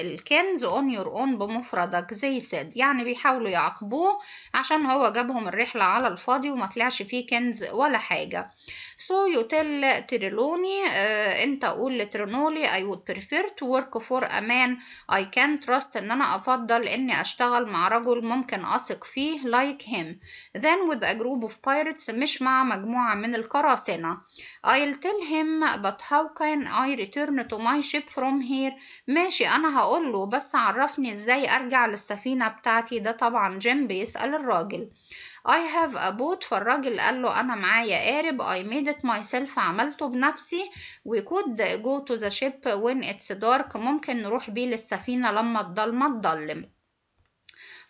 الكنز اون يور اون بمفردك زي ساد يعني بيحاولوا يعاقبوه عشان هو جابهم الرحلة على الفاضي وما طلعش فيه كنز ولا حاجة سو يو تيل تريلوني انت قول لترنولي اي وود بريفير تو ورك فور امان اي كان تراست ان انا افضل اني اشتغل مع رجل ممكن اثق فيه لايك هيم ذن than with a group of pirates مش مع مجموعة من القراصنة I'll tell him but how can I return to my ship from here ماشي انا هقول بتقول له بس عرفني ازاي ارجع للسفينة بتاعتي ده طبعا جيم بيسأل الراجل I have a boat فالراجل قال له أنا معايا قارب I made it myself عملته بنفسي we could go to the ship when it's dark ممكن نروح بيه للسفينة لما الضلمة تضلم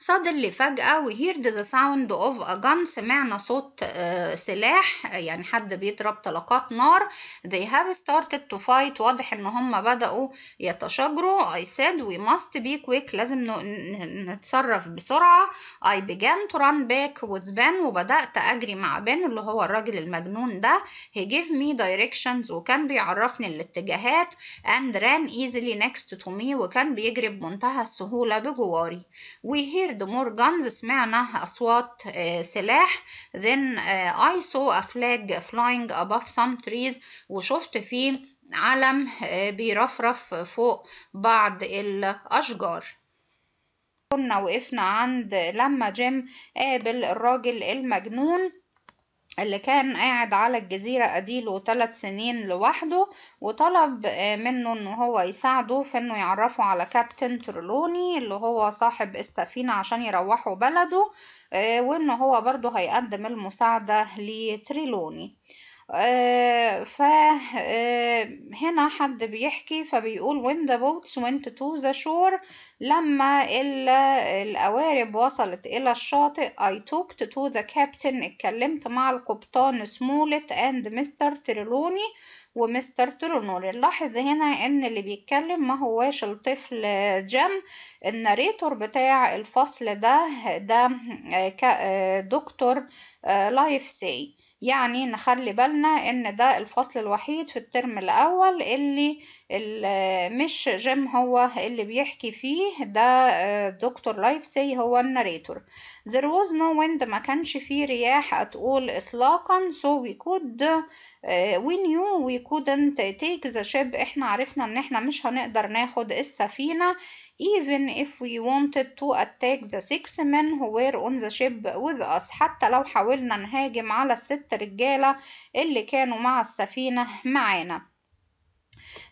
suddenly فجأة we hear the sound of a gun سمعنا صوت آه، سلاح يعني حد بيضرب طلقات نار they have started to fight واضح ان هم بدأوا يتشاجروا I said we must be quick لازم نتصرف بسرعة I began to run back with Ben وبدأت أجري مع بن اللي هو الراجل المجنون ده he gave me directions وكان بيعرفني الاتجاهات and ran easily next to me وكان بيجري بمنتهى السهولة بجواري we hear heard more guns سمعنا أصوات آه، سلاح then آه، I saw a flag flying above some trees وشفت فيه علم آه، بيرفرف فوق بعض الأشجار كنا وقفنا عند لما جيم قابل الراجل المجنون اللي كان قاعد على الجزيرة أديله ثلاث سنين لوحده وطلب آه، منه إن هو يساعده في إنه يعرفه على كابتن ترلوني اللي هو صاحب السفينة عشان يروحوا بلده آه، وإن هو برضه هيقدم المساعدة لتريلوني آه، فهنا آه، حد بيحكي فبيقول when the boats went to the shore لما القوارب وصلت إلى الشاطئ I talked to the captain اتكلمت مع القبطان سمولت and مستر تريلوني ومستر ترونور نلاحظ هنا ان اللي بيتكلم ما هواش الطفل جيم الناريتور بتاع الفصل ده ده آه، دكتور لايف سي يعني نخلي بالنا ان ده الفصل الوحيد في الترم الاول اللي, مش جيم هو اللي بيحكي فيه ده آه، دكتور لايفسي هو الناريتور there was no wind ما كانش فيه رياح اتقول اطلاقا so we could آه، when you we couldn't take the ship احنا عرفنا ان احنا مش هنقدر ناخد السفينة even if we wanted to attack the six men who were on the ship with us حتى لو حاولنا نهاجم على الست رجالة اللي كانوا مع السفينة معانا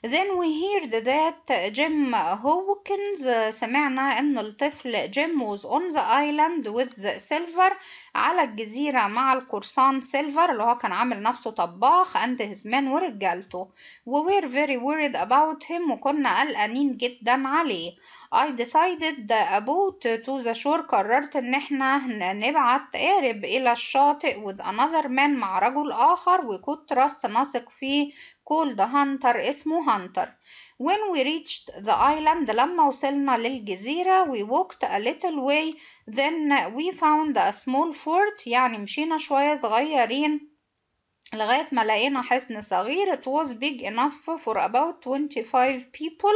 Then we heard that Jim Hawkins سمعنا إن الطفل Jim was on the island with silver على الجزيرة مع القرصان Silver اللي هو كان عامل نفسه طباخ and his men ورجالته we were very worried about him وكنا قلقانين جدا عليه I decided about to the shore قررت ان احنا نبعت قارب الى الشاطئ with another man مع رجل اخر we could trust نثق فيه called هانتر اسمه هانتر when we reached the island لما وصلنا للجزيرة we walked a little way then we found a small fort يعني مشينا شوية صغيرين لغاية ما لقينا حصن صغير it was big enough for about 25 people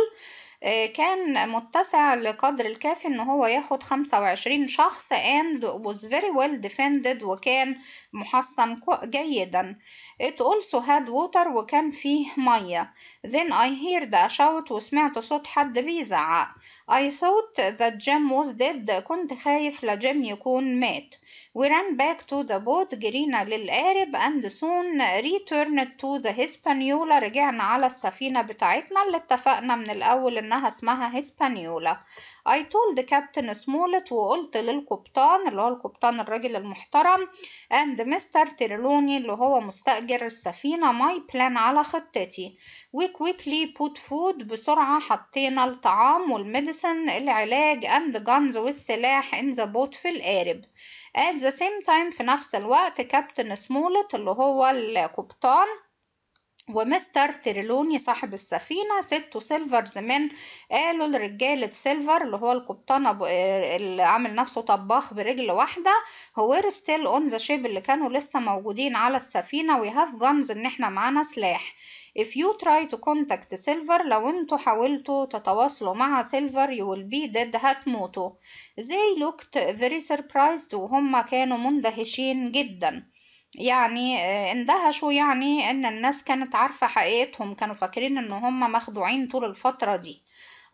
كان متسع لقدر الكافي ان هو ياخد خمسة وعشرين شخص and was very well defended وكان محصن جيدا it also had water وكان فيه مية then I heard a shout وسمعت صوت حد بيزعق I thought that Jim was dead كنت خايف لجيم يكون مات We ran back to the boat جرينا للقارب and soon returned to the Hispaniola رجعنا على السفينة بتاعتنا اللي اتفقنا من الأول إنها اسمها Hispaniola I told Captain Smollett وقلت للقبطان اللي هو القبطان الراجل المحترم and Mr. Trelawney اللي هو مستأجر السفينة my plan على خطتي we quickly put food بسرعة حطينا الطعام والميديسن العلاج and guns والسلاح in the boat في القارب at the same time في نفس الوقت كابتن سمولت اللي هو القبطان ومستر تريلوني صاحب السفينة ست سيلفرز من قالوا لرجالة سيلفر اللي هو القبطانة اللي عامل نفسه طباخ برجل واحدة هو ستيل اون ذا شيب اللي كانوا لسه موجودين على السفينة وي هاف جانز ان احنا معانا سلاح if you try to contact silver لو انتوا حاولتوا تتواصلوا مع silver you will be dead هتموتوا they looked very surprised وهم كانوا مندهشين جدا يعني آه، اندهشوا يعني ان الناس كانت عارفة حقيقتهم كانوا فاكرين ان هم مخدوعين طول الفترة دي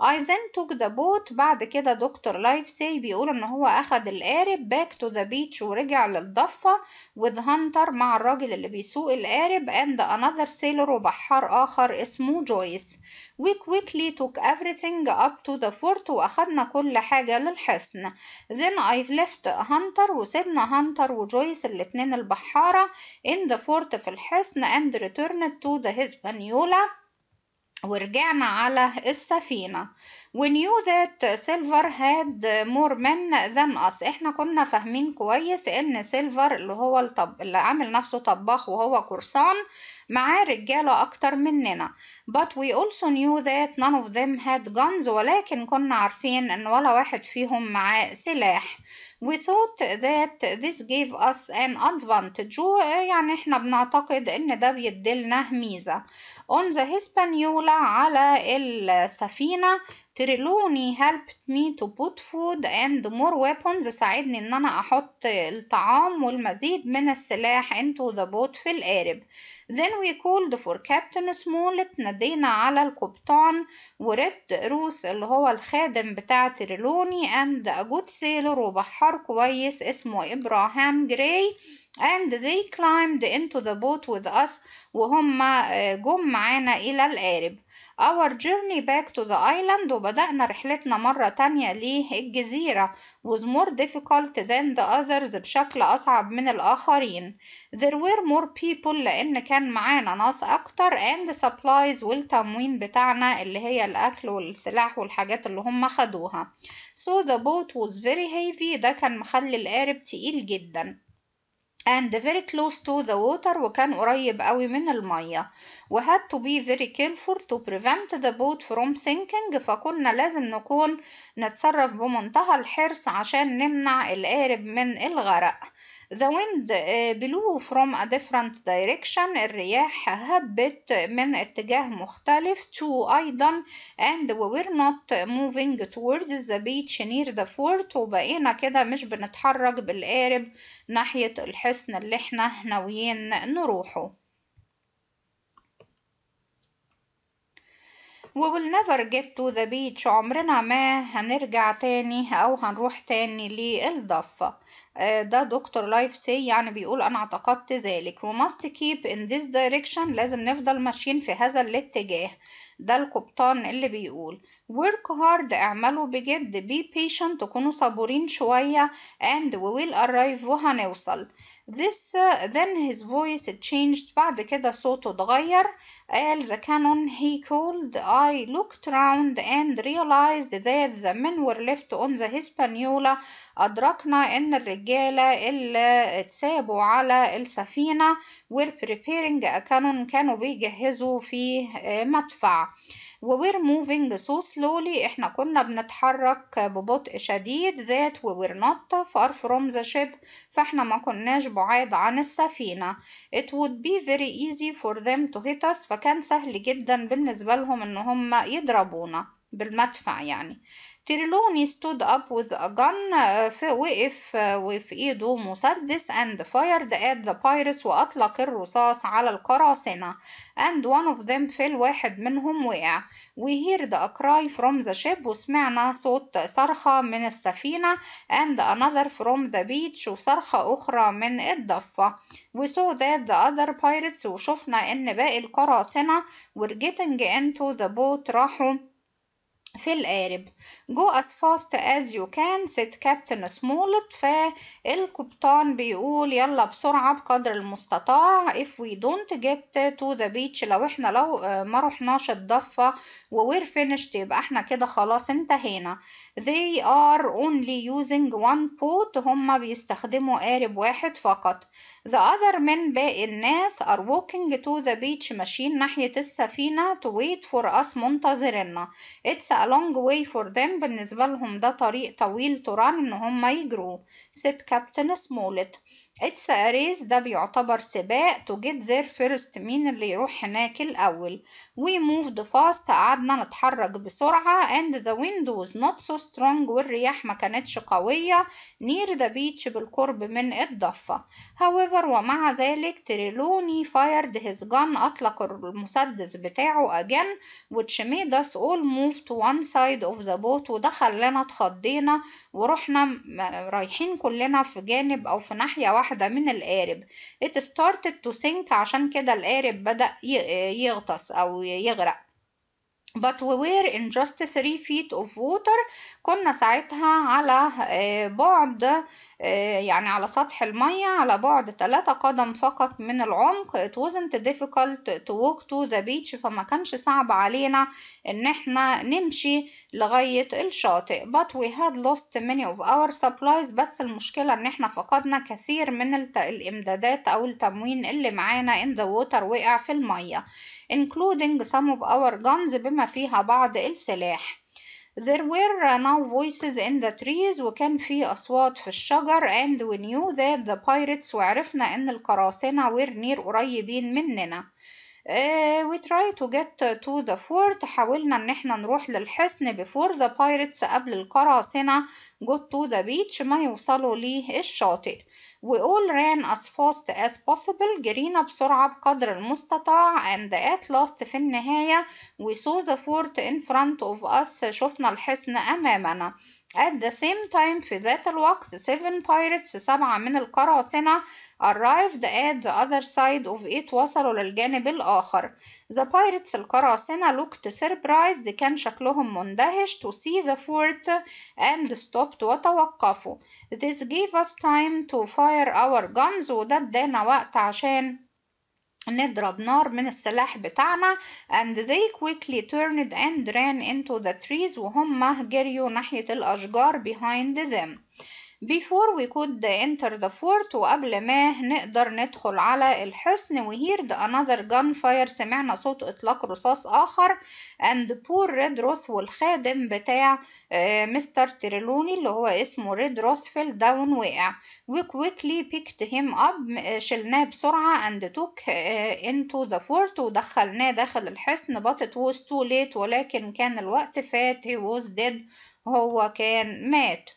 I then took the boat بعد كده دكتور لايف سي بيقول ان هو اخد القارب back to the beach ورجع للضفة with hunter مع الراجل اللي بيسوق القارب and another sailor وبحار اخر اسمه جويس We quickly took everything up to the fort واخدنا كل حاجة للحصن then I left hunter وسيبنا هانتر وجويس الاتنين البحارة in the fort في الحصن and returned to the Hispaniola ورجعنا على السفينة we knew that silver had more men than us احنا كنا فاهمين كويس ان سيلفر اللي هو الطب اللي عامل نفسه طباخ وهو قرصان معاه رجالة أكتر مننا but we also knew that none of them had guns ولكن كنا عارفين ان ولا واحد فيهم معاه سلاح We thought that this gave us an advantage يعني احنا بنعتقد ان ده بيديلنا ميزة on the Hispaniola على السفينة تريلوني helped me to put food and more weapons ساعدني ان انا احط الطعام والمزيد من السلاح into the boat في القارب then we called for captain smollett نادينا على القبطان وريد روس اللي هو الخادم بتاع تريلوني and a good sailor وبحار آخر كويس اسمه إبراهام جراي and they climbed into the boat with us وهم آه، جم معانا إلى القارب our journey back to the island وبدأنا رحلتنا مرة تانية للجزيرة was more difficult than the others بشكل أصعب من الآخرين there were more people لأن كان معانا ناس أكتر and supplies والتموين بتاعنا اللي هي الأكل والسلاح والحاجات اللي هم خدوها so the boat was very heavy ده كان مخلي القارب تقيل جداً and very close to the water وكان قريب قوي من المية و had to be very careful to prevent the boat from sinking فكنا لازم نكون نتصرف بمنتهى الحرص عشان نمنع القارب من الغرق the wind uh, blew from a different direction الرياح هبت من اتجاه مختلف to أيضا and we were not moving towards the beach near the fort وبقينا كده مش بنتحرك بالقارب ناحية الحصن اللي احنا ناويين نروحه we will never get to the beach عمرنا ما هنرجع تاني أو هنروح تاني للضفة آه، ده دكتور لايف سي يعني بيقول أنا اعتقدت ذلك we must keep in this direction لازم نفضل ماشيين في هذا الاتجاه ده القبطان اللي بيقول work hard اعملوا بجد be patient تكونوا صبورين شوية and we will arrive وهنوصل this uh, then his voice changed بعد كده صوته اتغير قال the cannon he called I looked round and realized that the men were left on the Hispaniola أدركنا إن الرجالة اللي اتسابوا على السفينة were preparing a cannon كانوا بيجهزوا في مدفع و we're moving so slowly احنا كنا بنتحرك ببطء شديد that we were not far from the ship فاحنا ما كناش بعاد عن السفينة it would be very easy for them to hit us فكان سهل جدا بالنسبة لهم ان هم يضربونا بالمدفع يعني تيرلوني stood up with a gun وقف وفي ايده مسدس and fired at the pirates واطلق الرصاص على القراصنة and one of them fell واحد منهم وقع we heard a cry from the ship وسمعنا صوت صرخة من السفينة and another from the beach وصرخة أخرى من الضفة we saw that the other pirates وشفنا إن باقي القراصنة were getting into the boat راحوا في القارب go as fast as you can said captain smollett فالقبطان بيقول يلا بسرعة بقدر المستطاع if we don't get to the beach لو احنا لو آه، ما رحناش الضفة و we're finished يبقى احنا كده خلاص انتهينا they are only using one boat هما بيستخدموا قارب واحد فقط the other men باقي الناس are walking to the beach ماشيين ناحية السفينة to wait for us منتظرنا it's a long way for them بالنسبة لهم ده طريق طويل تران إن هم يجروا said Captain Smollett It's a race ده بيعتبر سباق to get there first مين اللي يروح هناك الأول We moved fast قعدنا نتحرك بسرعة and the wind was not so strong والرياح ما كانتش قوية near the beach بالقرب من الضفة however ومع ذلك تريلوني fired his gun أطلق المسدس بتاعه again which made us all move to one side of the boat ودخلنا خلانا اتخضينا ورحنا رايحين كلنا في جانب أو في ناحية واحدة واحدة من القارب it started to sink عشان كده القارب بدأ يغطس أو يغرق but we were in just three feet of water كنا ساعتها على آه، بعد آه، يعني على سطح المية على بعد ثلاثة قدم فقط من العمق it wasn't difficult to walk to the beach فما كانش صعب علينا ان احنا نمشي لغاية الشاطئ but we had lost many of our supplies بس المشكلة ان احنا فقدنا كثير من الامدادات او التموين اللي معانا in the water وقع في المية including some of our guns بما فيها بعض السلاح There were now voices in the trees وكان في أصوات في الشجر and we knew that the pirates وعرفنا إن القراصنة were near قريبين مننا we try to get to the fort حاولنا ان احنا نروح للحصن before the pirates قبل القراصنة got to the beach ما يوصلوا ليه الشاطئ we all ran as fast as possible جرينا بسرعة بقدر المستطاع and at last في النهاية we saw the fort in front of us شفنا الحصن أمامنا At the same time في ذات الوقت seven pirates سبعة من القراصنة arrived at the other side of it وصلوا للجانب الآخر the pirates القراصنة looked surprised كان شكلهم مندهش to see the fort and stopped وتوقفوا this gave us time to fire our guns وده ادانا وقت عشان نضرب نار من السلاح بتاعنا and they quickly turned and ran into the trees وهم جريوا ناحية الأشجار behind them before we could enter the fort وقبل ما نقدر ندخل على الحصن we heard another gunfire سمعنا صوت إطلاق رصاص آخر and poor red ross والخادم بتاع مستر تريلوني اللي هو اسمه red ross fell down وقع we quickly picked him up شلناه بسرعة and took into the fort ودخلناه داخل الحصن but it was too late ولكن كان الوقت فات he was dead هو كان مات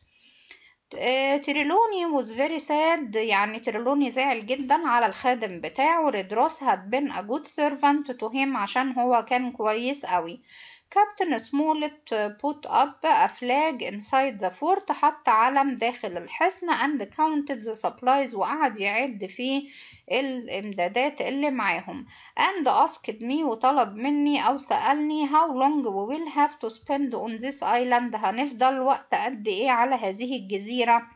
آه، تريلوني was very sad يعني تريلوني زعل جدا على الخادم بتاعه ريدروس had been a good servant to him عشان هو كان كويس قوي كابتن سمولت uh, put up a flag inside the fort حط علم داخل الحصن and counted the supplies وقعد يعد في الإمدادات اللي معاهم and asked me وطلب مني أو سألني how long we will have to spend on this island هنفضل وقت قد إيه على هذه الجزيرة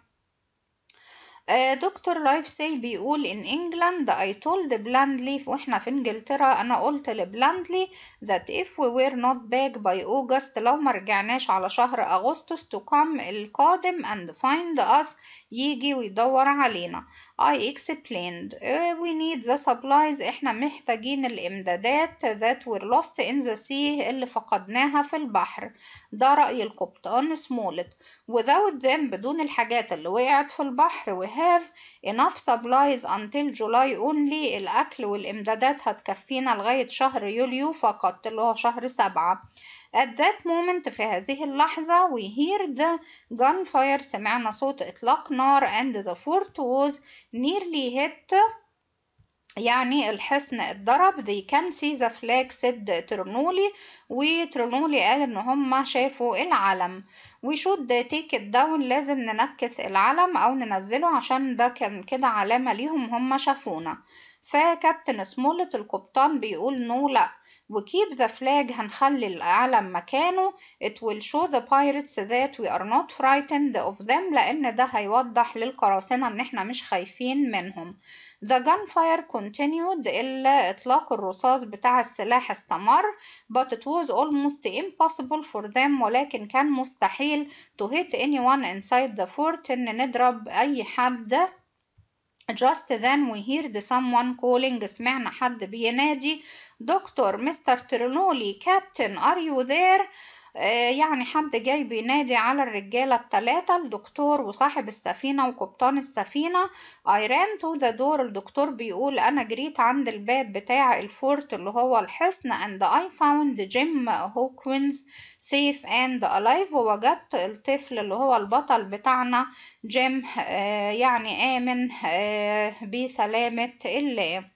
آه، دكتور لايف سي بيقول in England I told Blandley واحنا في انجلترا انا قلت لبلاندلي that if we were not back by August لو ما رجعناش على شهر اغسطس to come القادم and find us يجي ويدور علينا I explained uh, we need the supplies احنا محتاجين الامدادات that were lost in the sea اللي فقدناها في البحر ده رأي القبطان سمولت without them بدون الحاجات اللي وقعت في البحر have enough supplies until July only الأكل والإمدادات هتكفينا لغاية شهر يوليو فقط اللي هو شهر سبعة At that moment في هذه اللحظة we hear the gunfire سمعنا صوت إطلاق نار and the fort was nearly hit يعني الحصن اتضرب دي كان see the flag said ترنولي وترنولي قال ان هما شافوا العلم وشود تيك داون لازم ننكس العلم او ننزله عشان ده كان كده علامة ليهم هما شافونا فكابتن سمولت القبطان بيقول نو لا وكيب ذا فلاج هنخلي العلم مكانه it will show the pirates that we are not frightened of them لأن ده هيوضح للقراصنة إن إحنا مش خايفين منهم the gunfire continued إلا إطلاق الرصاص بتاع السلاح استمر but it was almost impossible for them ولكن كان مستحيل to hit anyone inside the fort إن نضرب أي حد Just then we heard someone calling سمعنا حد بينادي دكتور مستر ترنولي كابتن are you there آه، يعني حد جاي بينادي على الرجالة التلاتة الدكتور وصاحب السفينة وقبطان السفينة I ran to the door الدكتور بيقول انا جريت عند الباب بتاع الفورت اللي هو الحصن and I found Jim Hawkins safe and alive ووجدت الطفل اللي هو البطل بتاعنا جيم آه، يعني آمن آه، بسلامة الله